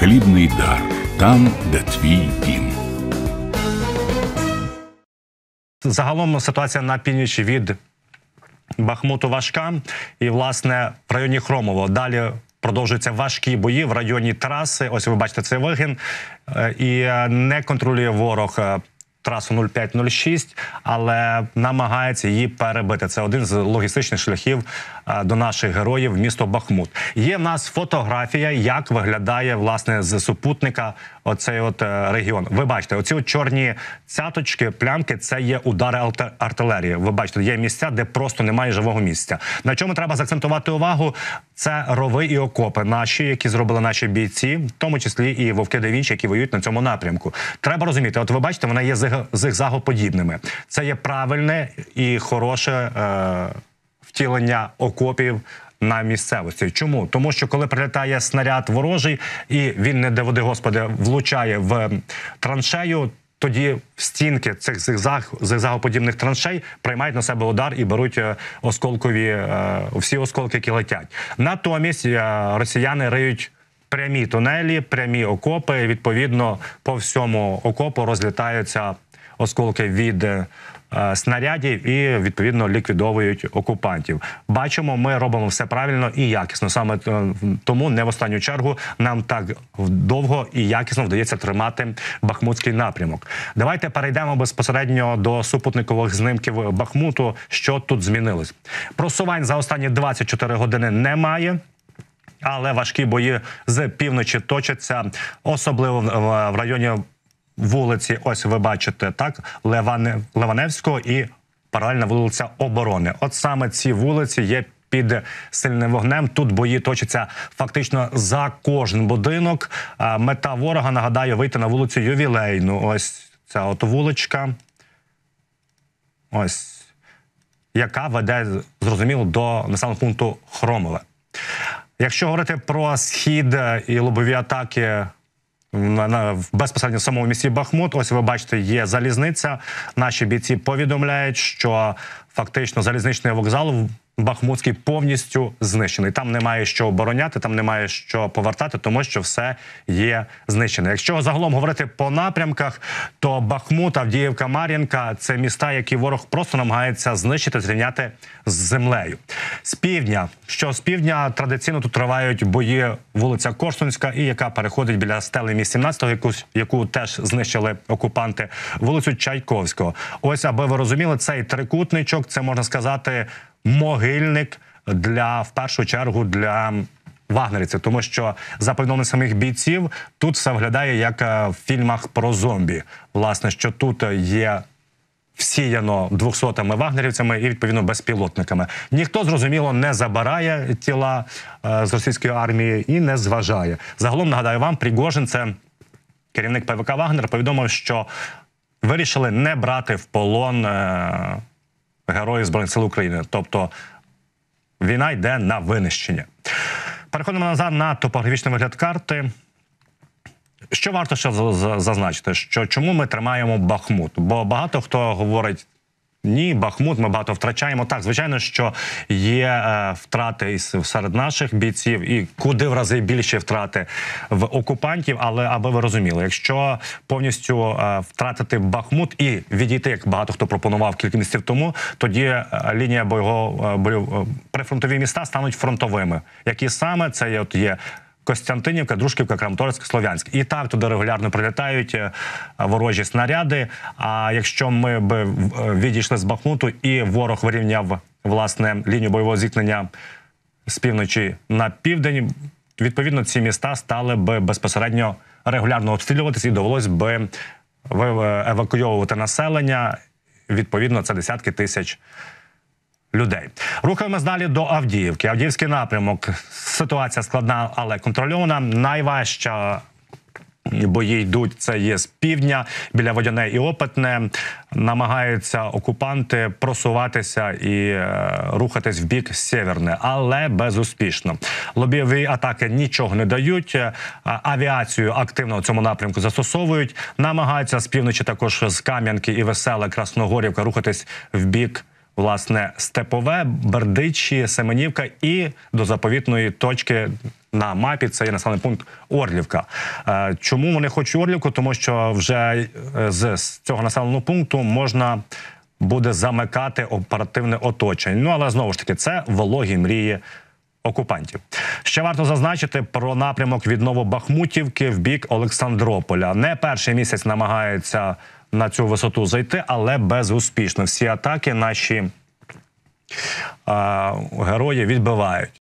хлібний дар там, де твій дім. Загалом ситуація на північі від Бахмуту важка. І, власне, в районі Хромово. Далі продовжуються важкі бої в районі траси. Ось ви бачите цей вигін. Е, і е, не контролює ворог е, трасу 05-06, але намагається її перебити. Це один з логістичних шляхів е, до наших героїв. Місто Бахмут. Є в нас фотографія, як виглядає власне з супутника оцей от е, регіон. Ви бачите, оці от чорні цяточки, плямки це є удари артилерії. Ви бачите, є місця, де просто немає живого місця. На чому треба заакцентувати увагу? Це рови і окопи, наші, які зробили наші бійці, в тому числі і вовки де які воюють на цьому напрямку. Треба розуміти, от ви бачите, вона є зигзагоподібними. Це є правильне і хороше е, втілення окопів. На місцевості, чому тому, що коли прилітає снаряд ворожий, і він не де води, господи влучає в траншею. Тоді стінки цих зигзаг, зигзагоподібних траншей приймають на себе удар і беруть е, осколкові е, всі осколки, які летять. Натомість е, росіяни риють прямі тунелі, прямі окопи. Відповідно, по всьому окопу розлітаються осколки від. Е, снарядів і відповідно ліквідовують окупантів. Бачимо, ми робимо все правильно і якісно. Саме е, тому не в останню чергу нам так довго і якісно вдається тримати бахмутський напрямок. Давайте перейдемо безпосередньо до супутникових знимків Бахмуту. Що тут змінилось? Просувань за останні 24 години немає але важкі бої з півночі точаться, особливо в районі вулиці. Ось ви бачите так: Леван... Леваневського і паралельна вулиця оборони. От саме ці вулиці є. Під сильним вогнем тут бої точаться фактично за кожен будинок. Мета ворога нагадаю вийти на вулицю ювілейну. Ось ця от вуличка, ось яка веде зрозуміло до населеного пункту Хромове. Якщо говорити про схід е, і лобові атаки на безпосередньо в самому місті Бахмут, ось ви бачите, є залізниця. Наші бійці повідомляють, що фактично залізничний вокзал Бахмутський повністю знищений. Там немає що обороняти, там немає що повертати, тому що все є знищене. Якщо загалом говорити по напрямках, то Бахмут, Авдіївка, Мар'їнка це міста, які ворог просто намагається знищити, зрівняти з землею. З півдня, що з півдня традиційно тут тривають бої вулиця Коштунська і яка переходить біля стели міст 17-го, яку, яку теж знищили окупанти, вулицю Чайковського. Ось аби ви розуміли, цей трикутничок, це можна сказати могильник для в першу чергу для вагнерівців, тому що за повідомленням самих бійців тут все виглядає як е, в фільмах про зомбі. Власне, що тут е, є. Всіяно двохсотими вагнерівцями і відповідно безпілотниками. Ніхто зрозуміло не забирає тіла е, з російської армії і не зважає. Загалом нагадаю вам, Пригожин, це керівник ПВК Вагнер повідомив, що вирішили не брати в полон. Герої Збройних сил України. Тобто війна йде на винищення. Переходимо назад на топографічний вигляд карти. Що варто ще зазначити? Що чому ми тримаємо Бахмут? Бо багато хто говорить ні, Бахмут, ми багато втрачаємо. Так, звичайно, що є е, втрати серед наших бійців, і куди в рази більше втрати в окупантів. Але аби ви розуміли, якщо повністю е, втратити Бахмут і відійти, як багато хто пропонував кілька місяців тому, тоді е, лінія бойового е, бойов, е, прифронтові міста стануть фронтовими. Які саме це є, от є Костянтинівка, Дружківка, Крамторськ, Слов'янськ. І так туди регулярно прилітають е, ворожі снаряди. А якщо ми б е, відійшли з Бахмуту і ворог вирівняв власне лінію бойового зіткнення з півночі на південь, відповідно ці міста стали б безпосередньо регулярно обстрілюватися і довелось би е, евакуйовувати населення. Відповідно, це десятки тисяч людей. Рухаємось далі до Авдіївки. Авдіївський напрямок. Ситуація складна, але контрольована. Найважча. Бої йдуть це є з півдня біля водяне і опитне. Намагаються окупанти просуватися і е, рухатись в бік Северне, але безуспішно. Лобіові атаки нічого не дають. Е, авіацію активно в цьому напрямку застосовують. Намагаються з півночі також з Кам'янки і Весела Красногорівка рухатись в бік власне степове, Бердичі, Семенівка і до заповітної точки. На мапі це є населений пункт Орлівка. Е, чому вони хочуть Орлівку? Тому що вже е, з цього населеного пункту можна буде замикати оперативне оточення. Ну але знову ж таки, це вологі мрії окупантів. Ще варто зазначити про напрямок від Новобахмутівки в бік Олександрополя. Не перший місяць намагаються на цю висоту зайти, але безуспішно. Всі атаки наші е, герої відбивають.